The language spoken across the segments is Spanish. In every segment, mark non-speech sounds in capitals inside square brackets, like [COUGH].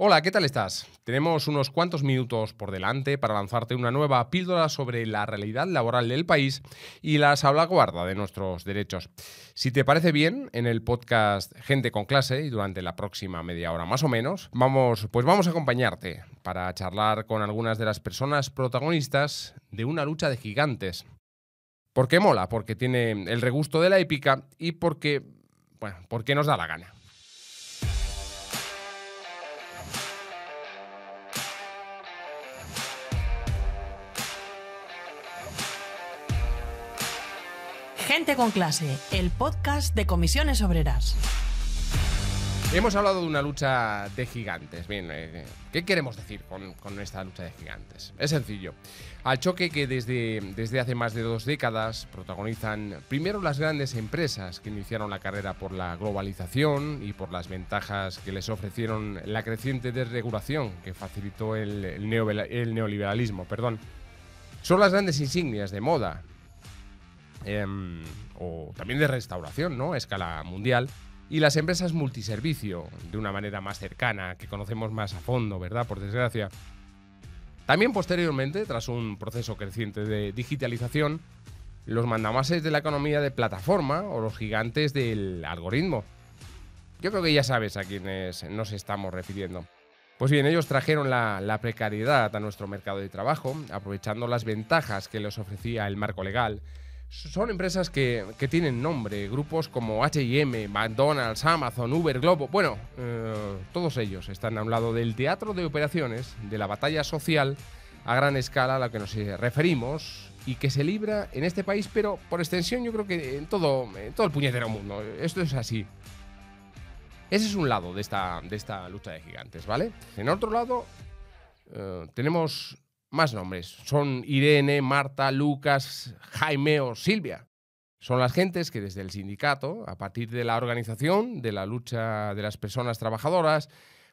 Hola, ¿qué tal estás? Tenemos unos cuantos minutos por delante para lanzarte una nueva píldora sobre la realidad laboral del país y la salvaguarda de nuestros derechos. Si te parece bien, en el podcast Gente con clase y durante la próxima media hora más o menos, vamos pues vamos a acompañarte para charlar con algunas de las personas protagonistas de una lucha de gigantes. ¿Por qué mola, porque tiene el regusto de la épica y porque bueno, porque nos da la gana. Gente con clase, el podcast de comisiones obreras. Hemos hablado de una lucha de gigantes. Bien, eh, ¿qué queremos decir con, esta lucha de gigantes? Es sencillo. Al choque que desde, desde hace más de dos décadas protagonizan primero las grandes empresas que iniciaron la carrera por la globalización y por las ventajas que les ofrecieron la creciente desregulación que facilitó el, el neoliberalismo. Perdón. Son las grandes insignias de moda, Em, o también de restauración, ¿no? A escala mundial. Y las empresas multiservicio, de una manera más cercana, que conocemos más a fondo, ¿verdad? Por desgracia. También posteriormente, tras un proceso creciente de digitalización, los mandamases de la economía de plataforma o los gigantes del algoritmo. Yo creo que ya sabes a quienes nos estamos refiriendo. Pues bien, ellos trajeron la, precariedad a nuestro mercado de trabajo, aprovechando las ventajas que les ofrecía el marco legal, son empresas que, que, tienen nombre, grupos como HM, McDonald's, Amazon, Uber, Globo, bueno, eh, todos ellos están a un lado del teatro de operaciones, de la batalla social a gran escala a la que nos eh, referimos y que se libra en este país, pero por extensión yo creo que en todo, todo el puñetero mundo. Esto es así. Ese es un lado de esta, de esta lucha de gigantes, ¿vale? En otro lado, eh, tenemos más nombres. Son Irene, Marta, Lucas, Jaime o Silvia. Son las gentes que desde el sindicato, a partir de la organización, de la lucha de las personas trabajadoras,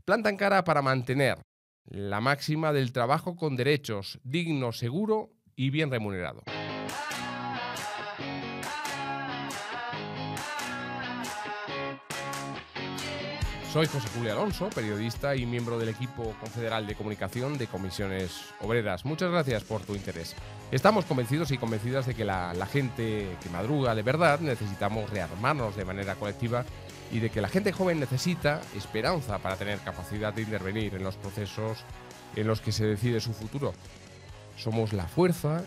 plantan cara para mantener la máxima del trabajo con derechos digno, seguro y bien remunerado. Soy José Julio Alonso, periodista y miembro del equipo confederal de comunicación de comisiones obreras. Muchas gracias por tu interés. Estamos convencidos y convencidas de que la, la, gente que madruga de verdad necesitamos rearmarnos de manera colectiva y de que la gente joven necesita esperanza para tener capacidad de intervenir en los procesos en los que se decide su futuro. Somos la fuerza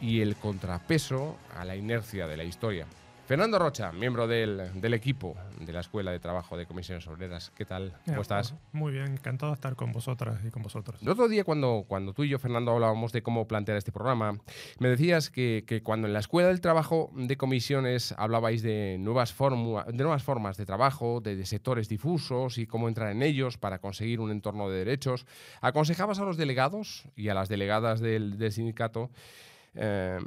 y el contrapeso a la inercia de la historia. Fernando Rocha, miembro del, equipo de la Escuela de Trabajo de Comisiones Obreras, ¿qué tal? Eh, ¿Cómo estás? Muy bien, encantado de estar con vosotras y con vosotros. El otro día, cuando, tú y yo, Fernando, hablábamos de cómo plantear este programa, me decías que, cuando en la Escuela del Trabajo de Comisiones hablabais de nuevas, formas de trabajo, de, sectores difusos y cómo entrar en ellos para conseguir un entorno de derechos, aconsejabas a los delegados y a las delegadas del sindicato Em,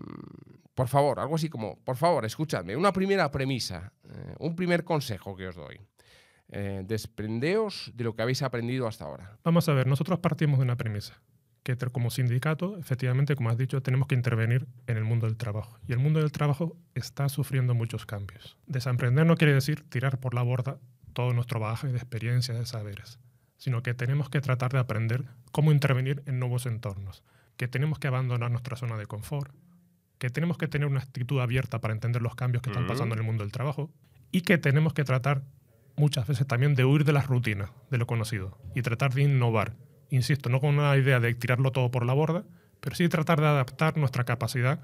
por favor, algo así como, por favor, escúchame, una primera premisa, eh, un primer consejo que os doy. Eh, desprendeos de lo que habéis aprendido hasta ahora. Vamos a ver, nosotros partimos de una premisa, que como sindicato, efectivamente, como has dicho, tenemos que intervenir en el mundo del trabajo. Y el mundo del trabajo está sufriendo muchos cambios. Desemprender no quiere decir tirar por la borda todo nuestro bagaje de experiencias, de saberes, sino que tenemos que tratar de aprender cómo intervenir en nuevos entornos que tenemos que abandonar nuestra zona de confort, que tenemos que tener una actitud abierta para entender los cambios que están pasando en el mundo del trabajo y que tenemos que tratar muchas veces también de huir de las rutinas, de lo conocido, y tratar de innovar. Insisto, no con una idea de tirarlo todo por la borda, pero sí tratar de adaptar nuestra capacidad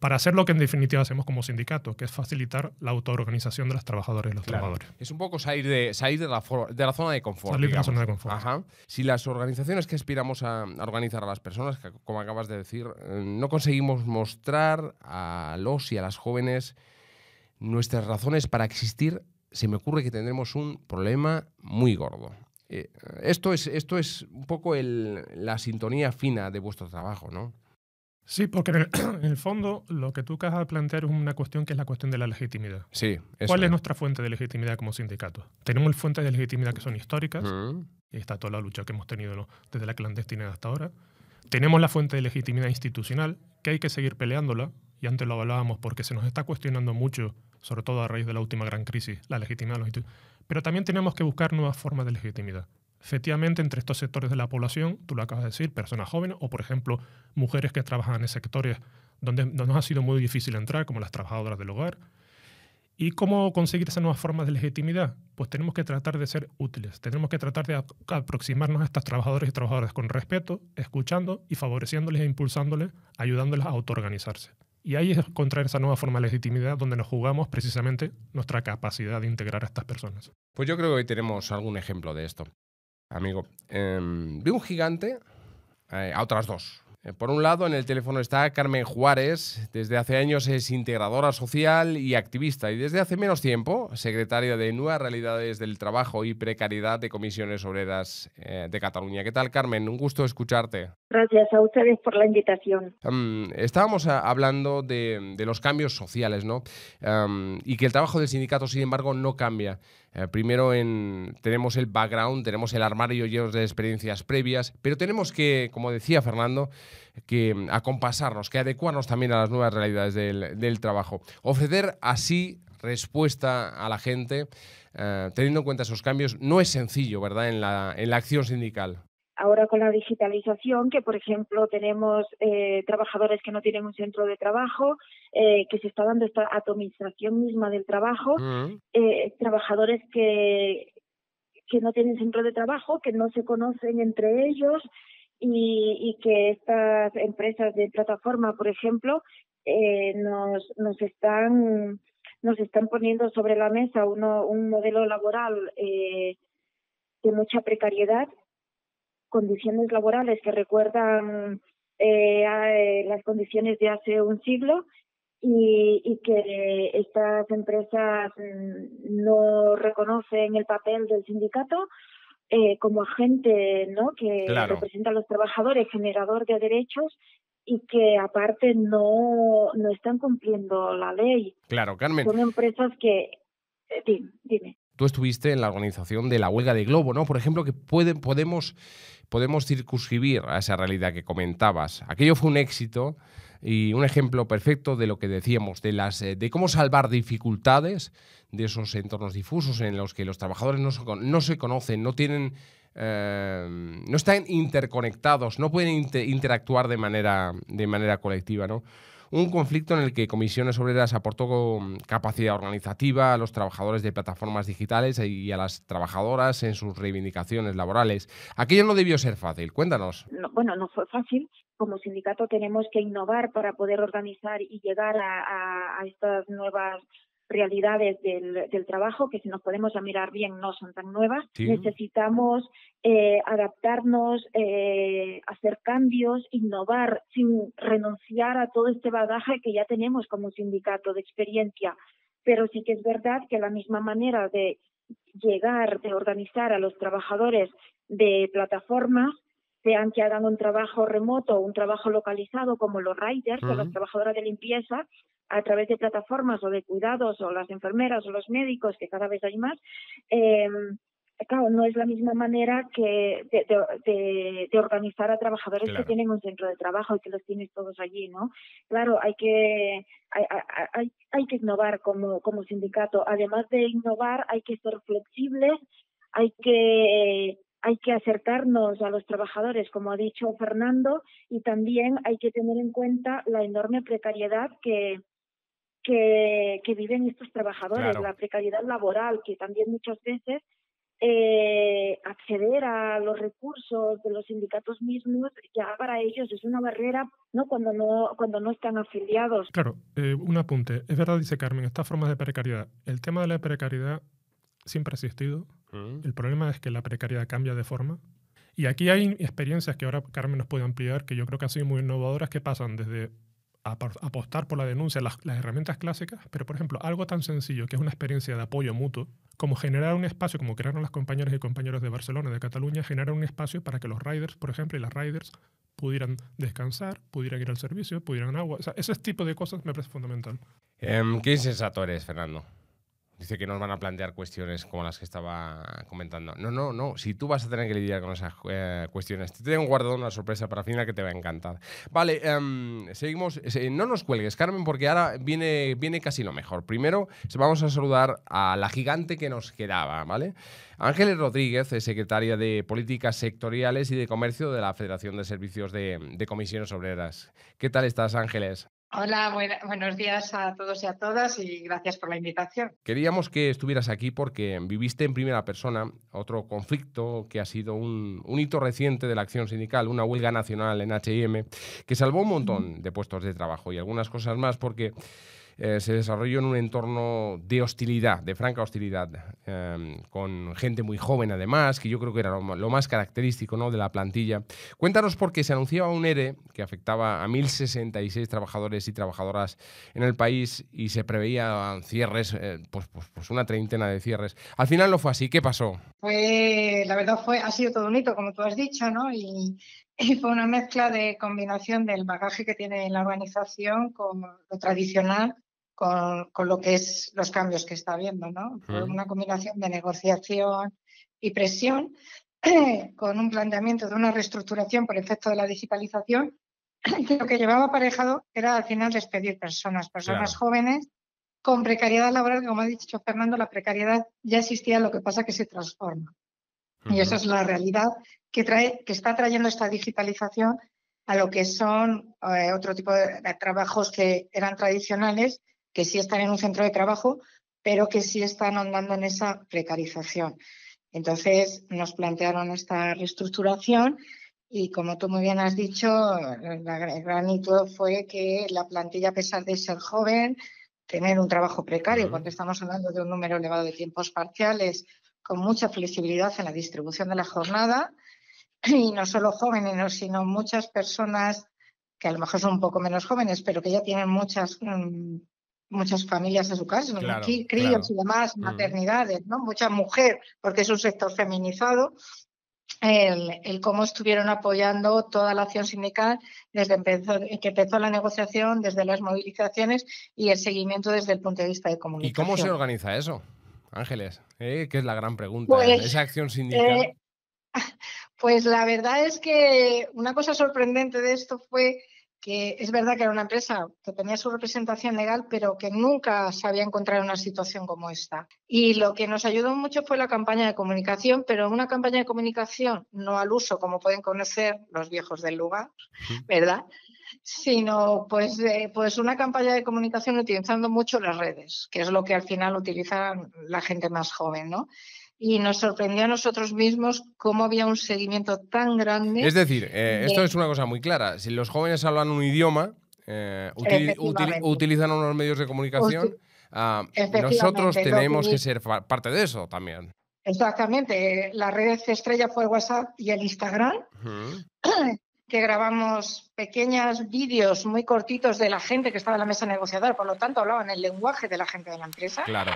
para hacer lo que en definitiva hacemos como sindicato, que es facilitar la autoorganización de los trabajadores y los trabajadores. Es un poco salir de, de, la, zona de confort. Salir de la zona de confort. Si las organizaciones que aspiramos a organizar a las personas, como acabas de decir, eh, no conseguimos mostrar a los y a las jóvenes nuestras razones para existir, se me ocurre que tendremos un problema muy gordo. Eh, esto, es, esto es un poco la sintonía fina de vuestro trabajo, ¿no? Sí, porque [CLEARS THROAT] en el, fondo lo que tú acabas de plantear es una cuestión que es la cuestión de la legitimidad. Sí. ¿Cuál es, nuestra fuente de legitimidad como sindicato? Tenemos fuentes de legitimidad que son históricas, mm. y está toda la lucha que hemos tenido desde la clandestinidad hasta ahora. Tenemos la fuente de legitimidad institucional, que hay que seguir peleándola, y antes lo hablábamos porque se nos está cuestionando mucho, sobre todo a raíz de la última gran crisis, la legitimidad de Pero también tenemos que buscar nuevas formas de legitimidad. Efectivamente, entre estos sectores de la población, tú lo acabas de decir, personas jóvenes o, por ejemplo, mujeres que trabajan en sectores donde nos ha sido muy difícil entrar, como las trabajadoras del hogar. ¿Y cómo conseguir esas nuevas formas de legitimidad? Pues tenemos que tratar de ser útiles, tenemos que tratar de aproximarnos a estas trabajadoras y trabajadoras con respeto, escuchando y favoreciéndoles e impulsándoles, ayudándoles a autoorganizarse. Y ahí es encontrar esa nueva forma de legitimidad donde nos jugamos precisamente nuestra capacidad de integrar a estas personas. Pues yo creo que hoy tenemos algún ejemplo de esto amigo. Em, vi un gigante eh, a otras dos. Eh, por un lado, en el teléfono está Carmen Juárez, desde hace años es integradora social y activista, y desde hace menos tiempo, secretaria de Nuevas Realidades del Trabajo y Precariedad de Comisiones Obreras eh, de Cataluña. ¿Qué tal, Carmen? Un gusto escucharte. Gracias a ustedes por la invitación. Em, estábamos hablando de, los cambios sociales, ¿no? Em, y que el trabajo del sindicato, sin embargo, no cambia. Eh, primero tenemos el background, tenemos el armario lleno de experiencias previas, pero tenemos que, como decía Fernando, que mm, acompasarnos, que adecuarnos también a las nuevas realidades del, trabajo. Ofrecer así respuesta a la gente, eh, teniendo en cuenta esos cambios, no es sencillo, ¿verdad?, en la, en la acción sindical. Ahora con la digitalización, que por ejemplo tenemos eh, trabajadores que no tienen un centro de trabajo, eh, que se está dando esta atomización misma del trabajo, eh, trabajadores que, que no tienen centro de trabajo, que no se conocen entre ellos y, que estas empresas de plataforma, por ejemplo, nos, están nos están poniendo sobre la mesa uno, un modelo laboral de mucha precariedad condiciones laborales que recuerdan eh, eh, las condiciones de hace un siglo y, que estas empresas mm, no reconocen el papel del sindicato eh, como agente ¿no? que representa a los trabajadores, generador de derechos y que aparte no, no están cumpliendo la ley. Claro, Carmen. Son empresas que... Dime, dime. Tú estuviste en la organización de la huelga de Globo, ¿no? Por ejemplo, que pueden, podemos podemos circunscribir a esa realidad que comentabas. Aquello fue un éxito y un ejemplo perfecto de lo que decíamos, de, las, eh, de cómo salvar dificultades de esos entornos difusos en los que los trabajadores no, se conocen, no tienen... Eh, no están interconectados, no pueden interactuar de manera, de manera colectiva. ¿no? un conflicto en el que Comisiones Obreras aportó mm, capacidad organizativa a los trabajadores de plataformas digitales y a las trabajadoras en sus reivindicaciones laborales. Aquello no debió ser fácil, cuéntanos. bueno, no fue fácil. Como sindicato tenemos que innovar para poder organizar y llegar a estas nuevas realidades del, trabajo, que si nos podemos a mirar bien no son tan nuevas. Necesitamos eh, adaptarnos, eh, hacer cambios, innovar sin renunciar a todo este bagaje que ya tenemos como sindicato de experiencia. Pero sí que es verdad que la misma manera de llegar, de organizar a los trabajadores de plataformas, sean que hagan un trabajo remoto o un trabajo localizado como los riders o las trabajadoras de limpieza, a través de plataformas o de cuidados o las enfermeras o los médicos, que cada vez hay más, em, no es la misma manera que de, organizar a trabajadores que tienen un centro de trabajo y que los tienes todos allí, ¿no? Claro, hay que hay, hay, que innovar como, como sindicato. Además de innovar, hay que ser flexibles, hay que hay que acercarnos a los trabajadores, como ha dicho Fernando, y también hay que tener en cuenta la enorme precariedad que, que, viven estos trabajadores, la precariedad laboral, que también muchas veces eh, acceder a los recursos de los sindicatos mismos ya para ellos es una barrera no cuando no cuando no están afiliados claro eh, un apunte es verdad dice Carmen estas formas de precariedad el tema de la precariedad siempre ha existido mm. el problema es que la precariedad cambia de forma y aquí hay experiencias que ahora Carmen nos puede ampliar que yo creo que han sido muy innovadoras que pasan desde apostar por la denuncia, las, herramientas clásicas, pero por ejemplo, algo tan sencillo que es una experiencia de apoyo mutuo, como generar un espacio, como crearon las compañeras y compañeros de Barcelona, de Cataluña, generar un espacio para que los riders, por ejemplo, y las riders pudieran descansar, pudieran ir al servicio, pudieran agua. O sea, ese tipo de cosas me parece fundamental. Em, ¿Qué insensato Fernando? Dice que nos van a plantear cuestiones como las que estaba comentando. No, no, no. Si tú vas a tener que lidiar con esas eh, cuestiones, te tengo guardado una sorpresa para final que te va a encantar. Vale, em, seguimos. Eh, no nos cuelgues, Carmen, porque ahora viene, viene casi lo mejor. Primero, vamos a saludar a la gigante que nos quedaba, ¿vale? Ángeles Rodríguez es eh, secretaria de Políticas Sectoriales y de Comercio de la Federación de Servicios de, de Comisiones Obreras. ¿Qué tal estás, Ángeles? Hola, buenos días a todos y a todas y gracias por la invitación. Queríamos que estuvieras aquí porque viviste en primera persona otro conflicto que ha sido un, un hito reciente de la acción sindical, una huelga nacional en HM, que salvó un montón de puestos de trabajo y algunas cosas más porque eh, se desarrolló en un entorno de hostilidad, de franca hostilidad, eh, con gente muy joven además, que yo creo que era lo, más característico ¿no? de la plantilla. Cuéntanos por qué se anunciaba un ERE e que afectaba a 1.066 trabajadores y trabajadoras en el país y se preveían cierres, eh, pues, pues, pues, una treintena de cierres. Al final no fue así, ¿qué pasó? Pues la verdad fue, ha sido todo un hito, como tú has dicho, ¿no? y fue una mezcla de combinación del bagaje que tiene la organización con lo tradicional con, lo que es los cambios que está habiendo, ¿no? una combinación de negociación y presión [CLEARS THROAT] con un planteamiento de una reestructuración por efecto de la digitalización [CLEARS THROAT] que lo que llevaba aparejado era al final despedir personas, personas jóvenes con precariedad laboral, como ha dicho Fernando, la precariedad ya existía, lo que pasa que se transforma. Y esa es la realidad que, trae, que está trayendo esta digitalización a lo que son eh, otro tipo de trabajos que eran tradicionales que sí están en un centro de trabajo, pero que sí están andando en esa precarización. Entonces nos plantearon esta reestructuración y como tú muy bien has dicho, el gran hito fue que la plantilla, a pesar de ser joven, tener un trabajo precario, porque estamos hablando de un número elevado de tiempos parciales, con mucha flexibilidad en la distribución de la jornada, y no solo jóvenes, sino muchas personas que a lo mejor son un poco menos jóvenes, pero que ya tienen muchas mm, muchas familias en su casa, críos y demás, mm. maternidades, ¿no? Mucha mujer, porque es un sector feminizado. El, cómo estuvieron apoyando toda la acción sindical desde que empezó la negociación, desde las movilizaciones y el seguimiento desde el punto de vista de comunicación. ¿Y cómo se organiza eso, Ángeles? ¿Eh? Que es la gran pregunta, pues, ¿eh? esa acción sindical. Eh, [LAUGHS] pues la verdad es que una cosa sorprendente de esto fue que es verdad que era una empresa que tenía su representación legal, pero que nunca se había encontrado una situación como esta. Y lo que nos ayudó mucho fue la campaña de comunicación, pero una campaña de comunicación no al uso, como pueden conocer los viejos del lugar, ¿verdad? sino pues, eh, pues una campaña de comunicación utilizando mucho las redes, que es lo que al final utilizan la gente más joven, ¿no? y nos sorprendió a nosotros mismos cómo había un seguimiento tan grande. Es decir, eh, esto es una cosa muy clara. Si los jóvenes hablan un idioma, eh, utilizan unos medios de comunicación, ah, nosotros tenemos que ser parte de eso también. Exactamente. La red estrella fue WhatsApp y el Instagram, que grabamos pequeños vídeos muy cortitos de la gente que estaba en la mesa negociadora. Por lo tanto, hablaban el lenguaje de la gente de la empresa. Claro.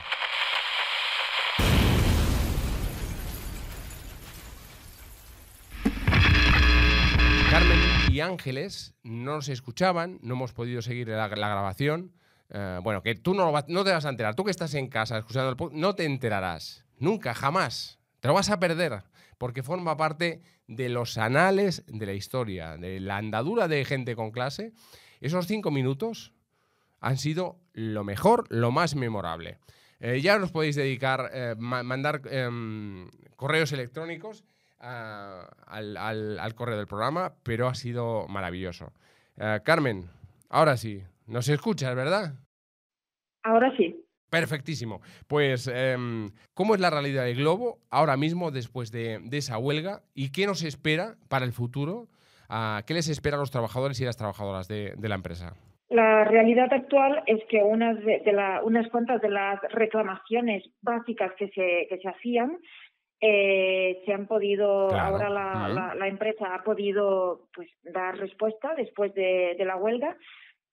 Ángeles, no nos escuchaban, no hemos podido seguir la, grabación. Eh, bueno, que tú no, te vas a enterar. Tú que estás en casa escuchando el podcast, no te enterarás. Nunca, jamás. Te lo vas a perder porque forma parte de los anales de la historia, de la andadura de gente con clase. Esos cinco minutos han sido lo mejor, lo más memorable. Eh, ya nos podéis dedicar, eh, mandar em, correos electrónicos Ah, al, al, al, correo del programa, pero ha sido maravilloso. Eh, Carmen, ahora sí, nos escuchas, ¿verdad? Ahora sí. Perfectísimo. Pues, em, ¿cómo es la realidad del globo ahora mismo después de, de esa huelga y qué nos espera para el futuro? Ah, ¿Qué les espera a los trabajadores y las trabajadoras de, de la empresa? La realidad actual es que unas, de unas cuantas de las reclamaciones básicas que se, que se hacían eh, se han podido, ahora la, empresa ha podido pues, dar respuesta después de, la huelga,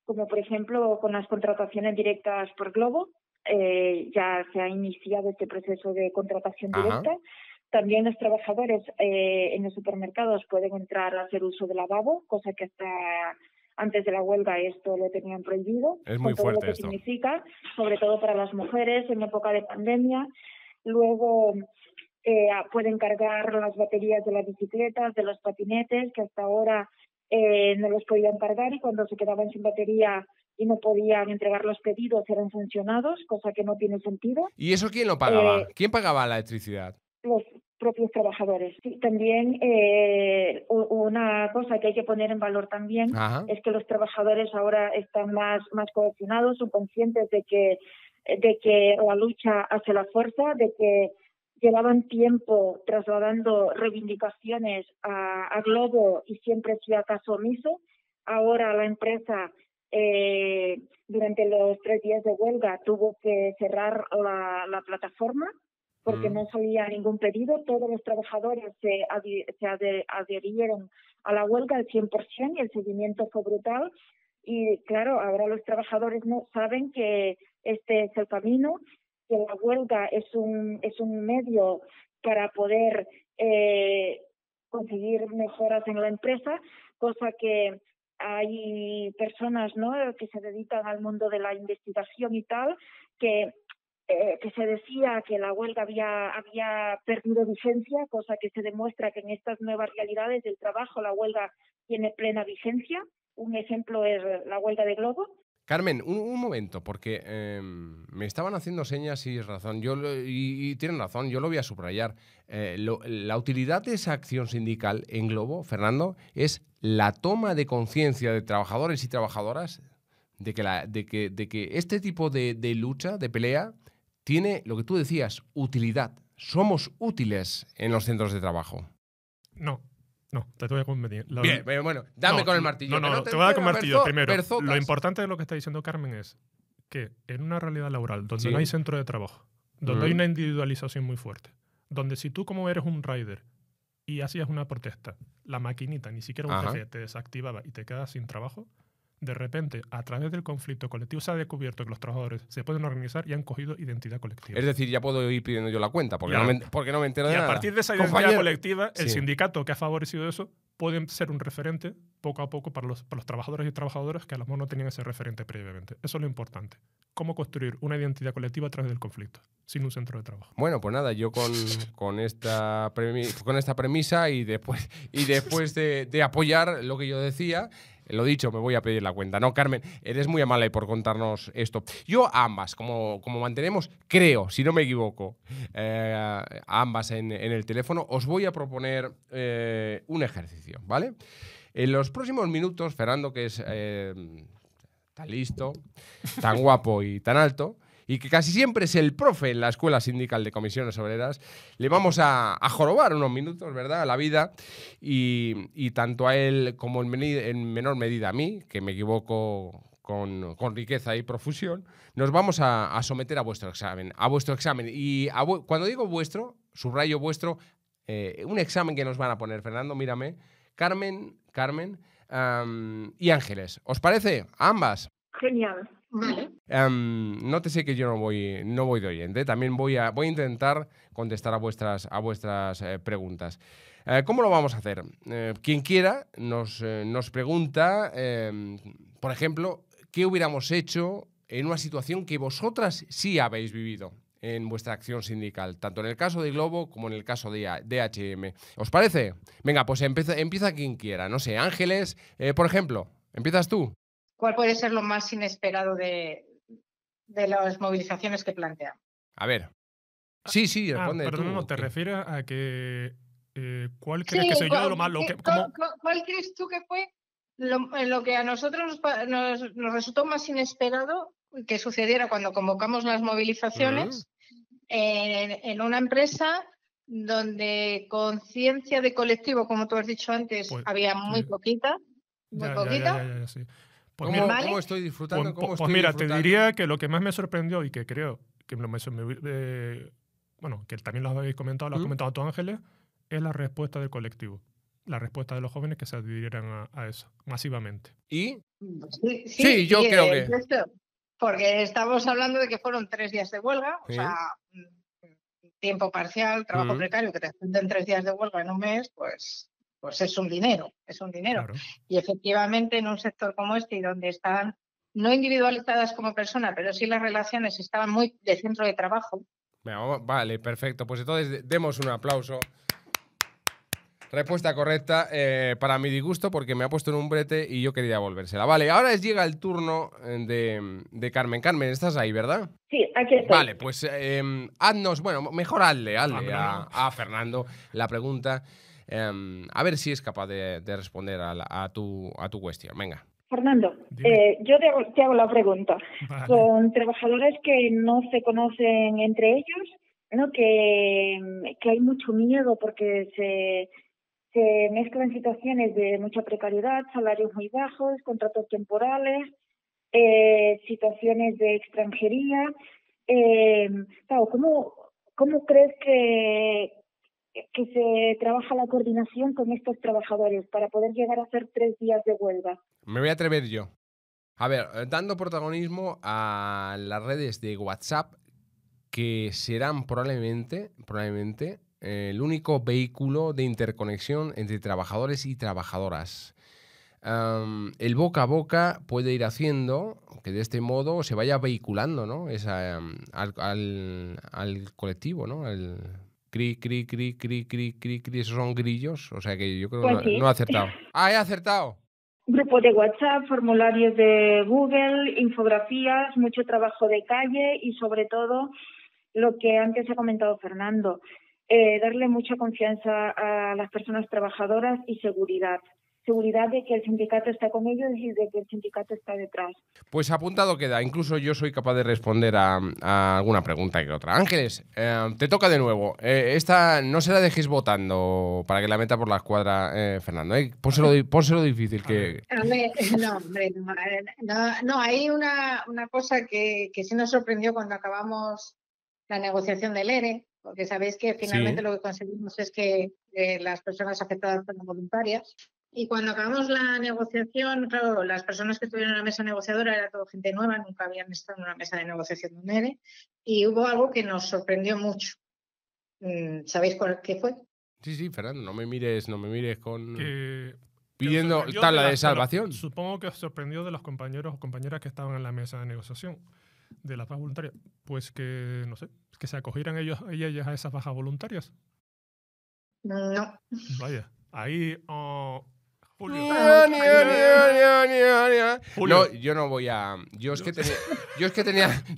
como por ejemplo con las contrataciones directas por Globo, eh, ya se ha iniciado este proceso de contratación directa. También los trabajadores eh, en los supermercados pueden entrar a hacer uso del lavabo, cosa que hasta antes de la huelga esto lo tenían prohibido. Es muy fuerte que esto. significa, sobre todo para las mujeres en época de pandemia. Luego, pueden cargar las baterías de las bicicletas, de los patinetes, que hasta ahora eh, no los podían cargar y cuando se quedaban sin batería y no podían entregar los pedidos eran sancionados, cosa que no tiene sentido. ¿Y eso quién lo pagaba? Eh, ¿Quién pagaba la electricidad? Los propios trabajadores. también eh, una cosa que hay que poner en valor también es que los trabajadores ahora están más, más cohesionados, son conscientes de que, de que la lucha hace la fuerza, de que llevaban tiempo trasladando reivindicaciones a, Globo y siempre hacía caso omiso. Ahora la empresa eh, durante los tres días de huelga tuvo que cerrar la, plataforma porque mm. no salía ningún pedido. Todos los trabajadores se, adherieron a la huelga al 100% y el seguimiento fue brutal. Y claro, ahora los trabajadores no saben que este es el camino que la huelga es un, es un medio para poder eh, conseguir mejoras en la empresa, cosa que hay personas que se dedican al mundo de la investigación y tal, que, eh, que se decía que la huelga había, había perdido vigencia, cosa que se demuestra que en estas nuevas realidades del trabajo la huelga tiene plena vigencia. Un ejemplo es la huelga de Globo, Carmen, un, momento, porque em, me estaban haciendo señas y razón. Yo y, tienen razón, yo lo voy a subrayar. Eh, la utilidad de esa acción sindical en Globo, Fernando, es la toma de conciencia de trabajadores y trabajadoras de que, de que, este tipo de, de, lucha, de pelea, tiene lo que tú decías, utilidad. Somos útiles en los centros de trabajo. No, no, te voy a convenir. Bien, bueno, dame con el martillo. No, no, te, voy a dar con martillo. Primero, lo importante de lo que está diciendo Carmen es que en una realidad laboral donde no hay centro de trabajo, donde hay mm. una individualización muy fuerte, donde si tú como eres un rider y hacías una protesta, la maquinita, ni siquiera un jefe, te desactivaba y te quedas sin trabajo, de repente, a través del conflicto colectivo, se ha descubierto que los trabajadores se pueden organizar y han cogido identidad colectiva. Es decir, ya puedo ir pidiendo yo la cuenta, porque, no, me, porque entero de nada. Y a partir de esa identidad colectiva, el sindicato que ha favorecido eso puede ser un referente poco a poco para los, para los trabajadores y trabajadoras que a lo mejor no tenían ese referente previamente. Eso es lo importante. Cómo construir una identidad colectiva a través del conflicto, sin un centro de trabajo. Bueno, pues nada, yo con, con, esta, premisa, con esta premisa y después, y después de apoyar lo que yo decía, lo dicho, me voy a pedir la cuenta. No, Carmen, eres muy amable por contarnos esto. Yo ambas, como, mantenemos, creo, si no me equivoco, eh, ambas en, el teléfono, os voy a proponer eh, un ejercicio, ¿vale? En los próximos minutos, Fernando, que es eh, tan listo, tan guapo y tan alto, y que casi siempre es el profe en la Escuela Sindical de Comisiones Obreras, le vamos a, jorobar unos minutos, ¿verdad?, a la vida y, tanto a él como en, menor medida a mí, que me equivoco con, riqueza y profusión, nos vamos a, someter a vuestro examen. A vuestro examen. Y cuando digo vuestro, subrayo vuestro, eh, un examen que nos van a poner, Fernando, mírame, Carmen, Carmen y Ángeles. ¿Os parece? Ambas. Genial. Em, no te sé que yo no voy, no voy de oyente, también voy a, voy a intentar contestar a vuestras, a vuestras eh, preguntas. Eh, ¿Cómo lo vamos a hacer? Eh, quien quiera nos, nos pregunta, em, por ejemplo, ¿qué hubiéramos hecho en una situación que vosotras sí habéis vivido? en vuestra acción sindical, tanto en el caso de Globo como en el caso de DHM. ¿Os parece? Venga, pues empieza, empieza quien quiera. No sé, Ángeles, por ejemplo, empiezas tú cuál puede ser lo más inesperado de, las movilizaciones que planteamos? A ver. Ah, sí, sí, ah, responde. ¿te refieres a que eh, cuál crees que soy yo lo ¿cuál, crees tú que fue lo, que a nosotros nos, resultó más inesperado que sucediera cuando convocamos las movilizaciones mm. en, una empresa donde conciencia de colectivo, como tú has dicho antes, pues, había muy poquita. Muy poquita. Pues ¿Cómo, estoy disfrutando? Pues, pues mira, te diría que lo que más me sorprendió y que creo que me, eh, bueno, que también lo habéis comentado, lo has comentado tú, Ángeles, es la respuesta del colectivo. La respuesta de los jóvenes que se adhirieron a, eso masivamente. ¿Y? Sí, yo creo que. porque estamos hablando de que fueron tres días de huelga, o sea, mm, tiempo parcial, trabajo precario, que te junten tres días de huelga en un mes, pues pues es un dinero, es un dinero. Y efectivamente en un sector como este y donde están no individualizadas como persona, pero sí las relaciones estaban muy de centro de trabajo. Vale, perfecto. Pues entonces demos un aplauso. Respuesta correcta eh, para mi disgusto porque me ha puesto en un brete y yo quería volvérsela. Vale, ahora llega el turno de, Carmen. Carmen, estás ahí, ¿verdad? Sí, aquí estoy. Vale, pues eh, haznos, bueno, mejor hazle, ah, a Fernando la pregunta Em, a ver si es capaz de, responder a, tu, cuestión. Venga. Fernando, eh, yo te hago, la pregunta. Con trabajadores que no se conocen entre ellos, ¿no? que, hay mucho miedo porque se, se mezclan situaciones de mucha precariedad, salarios muy bajos, contratos temporales, eh, situaciones de extranjería. Eh, ¿cómo, ¿Cómo crees que, que se trabaja la coordinación con estos trabajadores para poder llegar a hacer tres días de huelga. Me voy a atrever yo. A ver, dando protagonismo a las redes de WhatsApp, que serán probablemente, probablemente el único vehículo de interconexión entre trabajadores y trabajadoras. el boca a boca puede ir haciendo que de este modo se vaya vehiculando ¿no? Esa, al, al, colectivo, ¿no? Cri, cri, cri, cri, cri, cri, cri, esos son grillos. O sea que yo creo que pues no, ha he acertado. [LAUGHS] ¡Ah, he acertado! Grupo de WhatsApp, formularios de Google, infografías, mucho trabajo de calle y sobre todo lo que antes ha comentado Fernando, eh, darle mucha confianza a las personas trabajadoras y seguridad seguridad de que el sindicato está con ellos y de que el sindicato está detrás. Pues apuntado queda, incluso yo soy capaz de responder a, alguna pregunta que otra. Ángeles, eh, te toca de nuevo. Eh, esta no se la dejéis votando para que la meta por la escuadra, eh, Fernando. Pónselo, difícil que... no, hombre, no, no, hay una, cosa que, sí nos sorprendió cuando acabamos la negociación del ERE, porque sabéis que finalmente lo que conseguimos es que las personas afectadas fueran voluntarias. Y cuando acabamos la negociación, claro, las personas que estuvieron en la mesa negociadora era todo gente nueva, nunca habían estado en una mesa de negociación de un e e, y hubo algo que nos sorprendió mucho. Mm, ¿Sabéis qué fue? Sí, sí, Fernando, no me mires, no me mires con... pidiendo que de, salvación. supongo que os sorprendió de los compañeros o compañeras que estaban en la mesa de negociación de las bajas voluntarias. Pues que, no sé, que se acogieran ellos ellas a esas bajas voluntarias. No. Vaya, ahí... Oh, no, yo no voy a. Yo es que tenía. Yo es que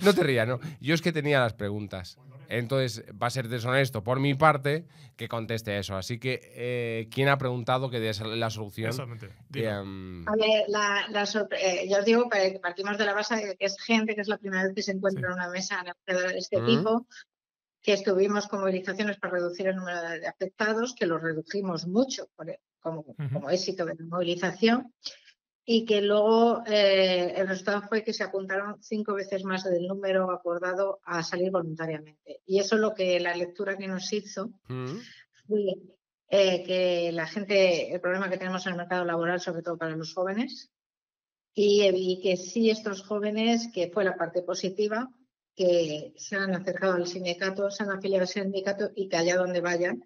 No te rías, no. Yo es que tenía las preguntas. Entonces va a ser deshonesto por mi parte que conteste eso. Así que, eh, ¿quién ha preguntado que dé la solución? Exactamente. Eh, a ver, la, eh, yo os digo que partimos de la base de que es gente que es la primera vez que se encuentra en una mesa de este mm. tipo, que estuvimos con movilizaciones para reducir el número de afectados, que lo redujimos mucho por, e, como, éxito de la movilización y que luego eh, el resultado fue que se apuntaron cinco veces más del número acordado a salir voluntariamente. Y eso es lo que la lectura que nos hizo mm. fue eh, que la gente, el problema que tenemos en el mercado laboral, sobre todo para los jóvenes, y, y que sí estos jóvenes, que fue la parte positiva, que se han acercado al sindicato, se han afiliado al sindicato y que allá donde vayan,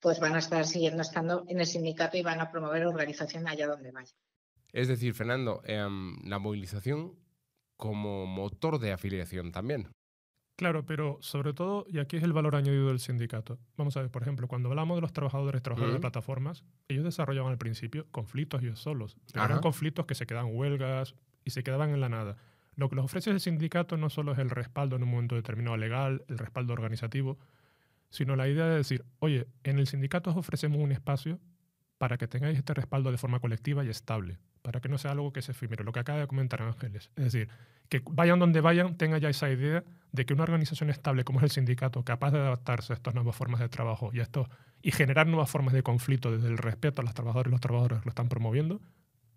pues van a estar siguiendo estando en el sindicato y van a promover organización allá donde vaya. Es decir, Fernando, em, la movilización como motor de afiliación también. Claro, pero sobre todo, y aquí es el valor añadido del sindicato. Vamos a ver, por ejemplo, cuando hablamos de los trabajadores trabajadores de plataformas, ellos desarrollaban al principio conflictos ellos solos. eran conflictos que se quedaban huelgas y se quedaban en la nada. Lo que los ofrece el sindicato no solo es el respaldo en un momento determinado legal, el respaldo organizativo, sino la idea de decir, oye, en el sindicato os ofrecemos un espacio para que tengáis este respaldo de forma colectiva y estable, para que no sea algo que se efímero, lo que acaba de comentar Ángeles. Es decir, que vayan donde vayan, tengan ya esa idea de que una organización estable como es el sindicato, capaz de adaptarse a estas nuevas formas de trabajo y, a y generar nuevas formas de conflicto desde el respeto a los trabajadores y los trabajadores que lo están promoviendo,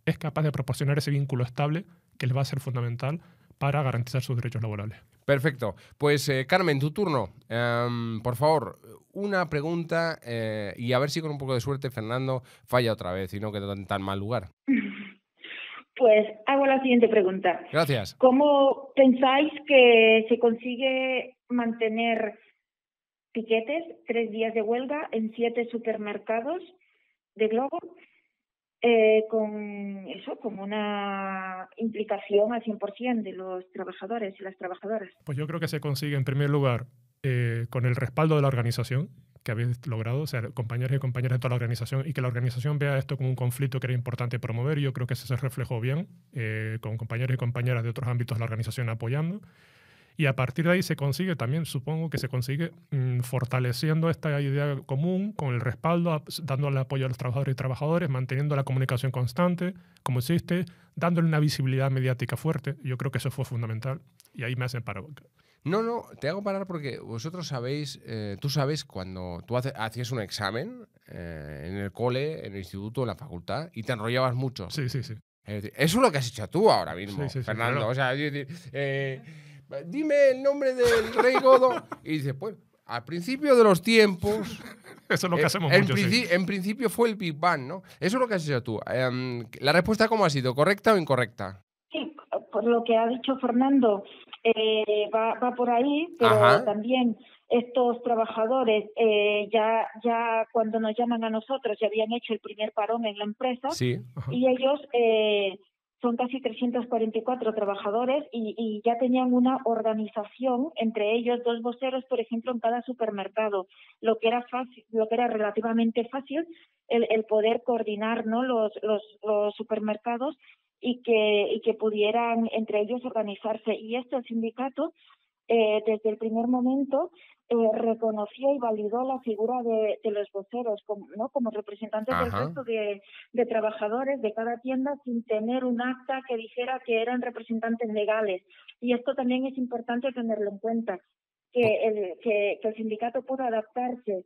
es capaz de proporcionar ese vínculo estable que les va a ser fundamental para garantizar sus derechos laborales. Perfecto. Pues eh, Carmen, tu turno. Em, por favor, una pregunta eh, y a ver si con un poco de suerte Fernando falla otra vez y no queda en tan mal lugar. Pues hago la siguiente pregunta. Gracias. ¿Cómo pensáis que se consigue mantener piquetes, tres días de huelga en siete supermercados de Globo eh, con eso, con una implicación al 100% de los trabajadores y las trabajadoras. Pues yo creo que se consigue, en primer lugar, eh, con el respaldo de la organización que habéis logrado, o sea, compañeros y compañeras de toda la organización, y que la organización vea esto como un conflicto que era importante promover. Yo creo que eso se reflejó bien, eh, con compañeros y compañeras de otros ámbitos de la organización apoyando. Y a partir de ahí se consigue también, supongo que se consigue mm, fortaleciendo esta idea común con el respaldo, dándole apoyo a los trabajadores y trabajadores, manteniendo la comunicación constante, como existe, dándole una visibilidad mediática fuerte. Yo creo que eso fue fundamental y ahí me hacen parar. No, no, te hago parar porque vosotros sabéis, eh, tú sabes cuando tú hacías un examen eh, en el cole, en el instituto, en la facultad y te enrollabas mucho. Sí, sí, sí. eso es lo que has hecho tú ahora mismo, Fernando. O sea, yo, Eh, Dime el nombre del rey godo. Y dice, pues, al principio de los tiempos. [LAUGHS] Eso es lo que eh, hacemos en, en principio fue el Big Bang, ¿no? Eso es lo que has hecho tú. Em, ¿La respuesta cómo ha sido? ¿Correcta o incorrecta? Sí, por lo que ha dicho Fernando, eh, va, por ahí, pero también estos trabajadores eh, ya ya cuando nos llaman a nosotros ya habían hecho el primer parón en la empresa sí. y ellos son casi 344 trabajadores y, ya tenían una organización entre ellos dos voceros por ejemplo en cada supermercado lo que era fácil lo que era relativamente fácil el, poder coordinar no los, los, supermercados y que y que pudieran entre ellos organizarse y esto el sindicato eh, desde el primer momento eh, reconoció y validó la figura de, los voceros como, ¿no? como representantes del resto de, trabajadores de cada tienda sin tener un acta que dijera que eran representantes legales. Y esto también es importante tenerlo en cuenta, que el, que, que el sindicato pudo adaptarse.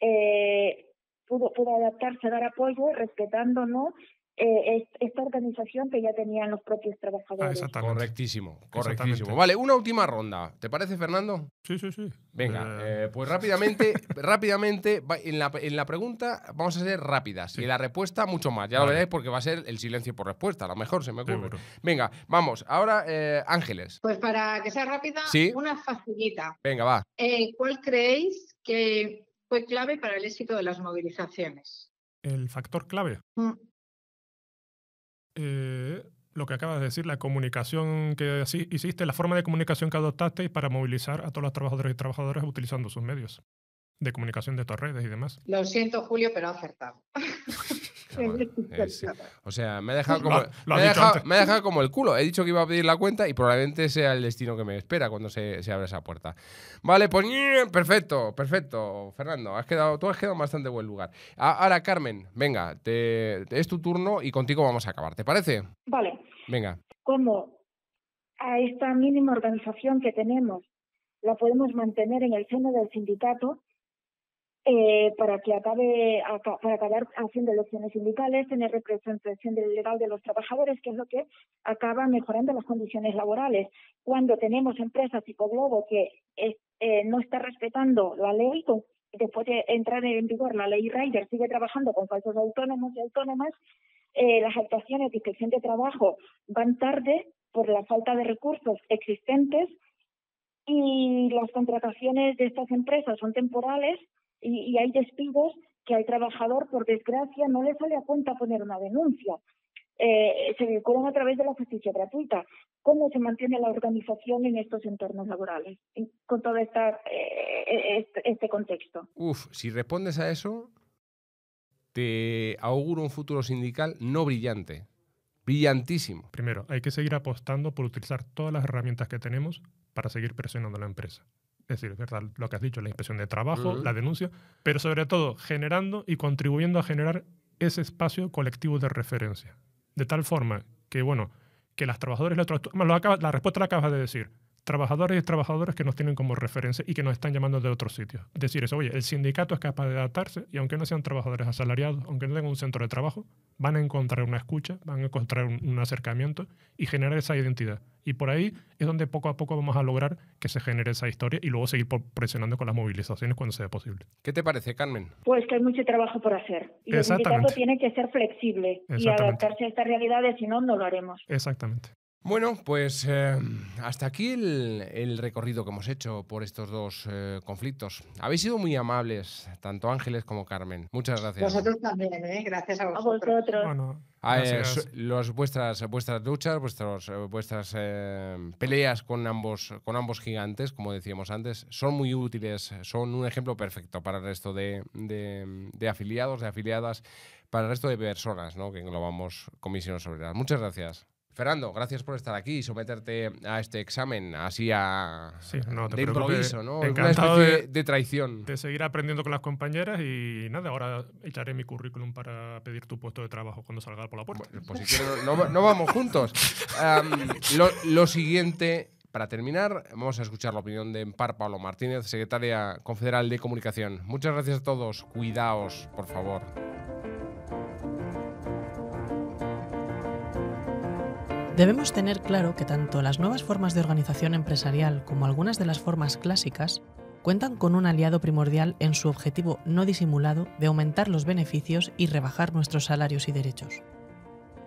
Eh, pudo, pudo adaptarse, dar apoyo, respetando ¿no? Eh, esta organización que ya tenían los propios trabajadores. Ah, correctísimo, correctísimo. Vale, una última ronda. ¿Te parece, Fernando? Sí, sí, sí. Venga, eh, eh, pues rápidamente, [LAUGHS] rápidamente, en la, en la, pregunta vamos a ser rápidas y la respuesta mucho más. Ya lo veréis porque va a ser el silencio por respuesta, a lo mejor se me ocurre. Venga, vamos, ahora Ángeles. Pues para que sea rápida, ¿Sí? una facilita. Venga, va. ¿Cuál creéis que fue clave para el éxito de las movilizaciones? El factor clave. Mm. Eh, lo que acabas de decir, la comunicación que hiciste, la forma de comunicación que adoptaste para movilizar a todos los trabajadores y trabajadoras utilizando sus medios de comunicación de tus redes y demás. Lo siento, Julio, pero ha acertado. [LAUGHS] Ah, eh, o sea, me ha dejado como, me, ha dejado, como el culo. He dicho que iba a pedir la cuenta y probablemente sea el destino que me espera cuando se, se abra esa puerta. Vale, pues perfecto, perfecto, Fernando. Has quedado, tú has quedado en bastante buen lugar. Ahora, Carmen, venga, es tu turno y contigo vamos a acabar. ¿Te parece? Vale. Venga. ¿Cómo a esta mínima organización que tenemos la podemos mantener en el seno del sindicato eh, para que acabe para acabar haciendo elecciones sindicales, tener representación legal de los trabajadores, que es lo que acaba mejorando las condiciones laborales. Cuando tenemos empresas tipo Globo que eh, no está respetando la ley, después de entrar en vigor la ley Rider, sigue trabajando con falsos autónomos y autónomas, eh, las actuaciones de inspección de trabajo van tarde por la falta de recursos existentes y las contrataciones de estas empresas son temporales y, hay despidos que al trabajador, por desgracia, no le sale a cuenta poner una denuncia. Eh, se vinculan a través de la justicia gratuita. ¿Cómo se mantiene la organización en estos entornos laborales con todo eh, e-, este, este, contexto? Uf, si respondes a eso, te auguro un futuro sindical no brillante, brillantísimo. Primero, hay que seguir apostando por utilizar todas las herramientas que tenemos para seguir presionando a la empresa es decir, lo que has dicho, la inspección de trabajo, la denuncia, pero sobre todo generando y contribuyendo a generar ese espacio colectivo de referencia. De tal forma que, bueno, que las trabajadoras los trabajadores... La respuesta la acabas de decir trabajadores y trabajadoras que nos tienen como referencia y que nos están llamando de otros sitios. Decir eso, oye, el sindicato es capaz de adaptarse y aunque no sean trabajadores asalariados, aunque no tengan un centro de trabajo, van a encontrar una escucha, van a encontrar un, acercamiento y generar esa identidad. Y por ahí es donde poco a poco vamos a lograr que se genere esa historia y luego seguir presionando con las movilizaciones cuando sea posible. ¿Qué te parece, Carmen? Pues que hay mucho trabajo por hacer. Y el sindicato tiene que ser flexible y adaptarse a estas realidades, si no, no lo haremos. Exactamente. Bueno, pues eh, hasta aquí el, recorrido que hemos hecho por estos dos eh, conflictos. Habéis sido muy amables, tanto Ángeles como Carmen. Muchas gracias. Vosotros también, ¿eh? gracias a vosotros. A ah, vuestras, vuestras luchas, vuestros, vuestras peleas con ambos, con ambos gigantes, como decíamos antes, son muy útiles, son un ejemplo perfecto para el resto de, afiliados, de afiliadas, para el resto de personas que englobamos comisiones obreras. Muchas gracias. Fernando, gracias por estar aquí y someterte a este examen así a sí, no, te de improviso, ¿no? Encantado Una de, de, traición. De seguir aprendiendo con las compañeras y nada, ahora echaré mi currículum para pedir tu puesto de trabajo cuando salga por la puerta. Pues no, vamos juntos. lo, siguiente para terminar, vamos a escuchar la opinión de Empar Pablo Martínez, secretaria confederal de Comunicación. Muchas gracias a todos. Cuidaos, por favor. Debemos tener claro que tanto las nuevas formas de organización empresarial como algunas de las formas clásicas cuentan con un aliado primordial en su objetivo no disimulado de aumentar los beneficios y rebajar nuestros salarios y derechos.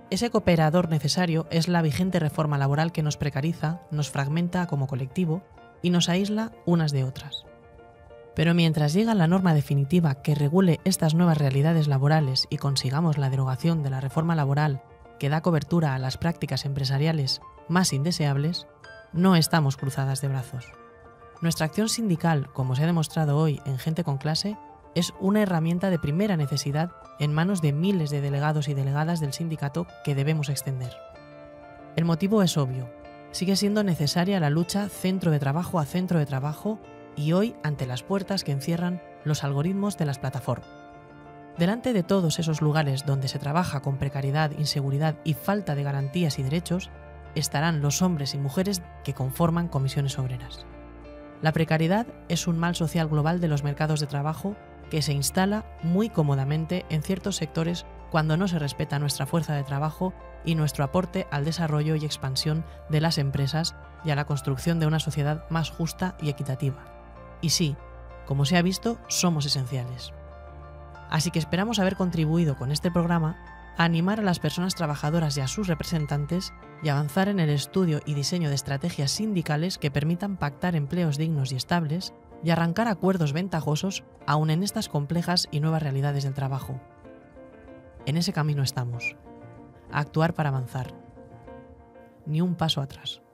Ese cooperador necesario es la vigente reforma laboral que nos precariza, nos fragmenta como colectivo y nos aísla unas de otras. Pero mientras llega la norma definitiva que regule estas nuevas realidades laborales y consigamos la derogación de la reforma laboral que da cobertura a las prácticas empresariales más indeseables, no estamos cruzadas de brazos. Nuestra acción sindical, como se ha demostrado hoy en Gente con Clase, es una herramienta de primera necesidad en manos de miles de delegados y delegadas del sindicato que debemos extender. El motivo es obvio. Sigue siendo necesaria la lucha centro de trabajo a centro de trabajo y hoy ante las puertas que encierran los algoritmos de las plataformas. Delante de todos esos lugares donde se trabaja con precariedad, inseguridad y falta de garantías y derechos, estarán los hombres y mujeres que conforman comisiones obreras. La precariedad es un mal social global de los mercados de trabajo que se instala muy cómodamente en ciertos sectores cuando no se respeta nuestra fuerza de trabajo y nuestro aporte al desarrollo y expansión de las empresas y a la construcción de una sociedad más justa y equitativa. Y sí, como se ha visto, somos esenciales. Así que esperamos haber contribuido con este programa a animar a las personas trabajadoras y a sus representantes y avanzar en el estudio y diseño de estrategias sindicales que permitan pactar empleos dignos y estables y arrancar acuerdos ventajosos aún en estas complejas y nuevas realidades del trabajo. En ese camino estamos. A actuar para avanzar. Ni un paso atrás.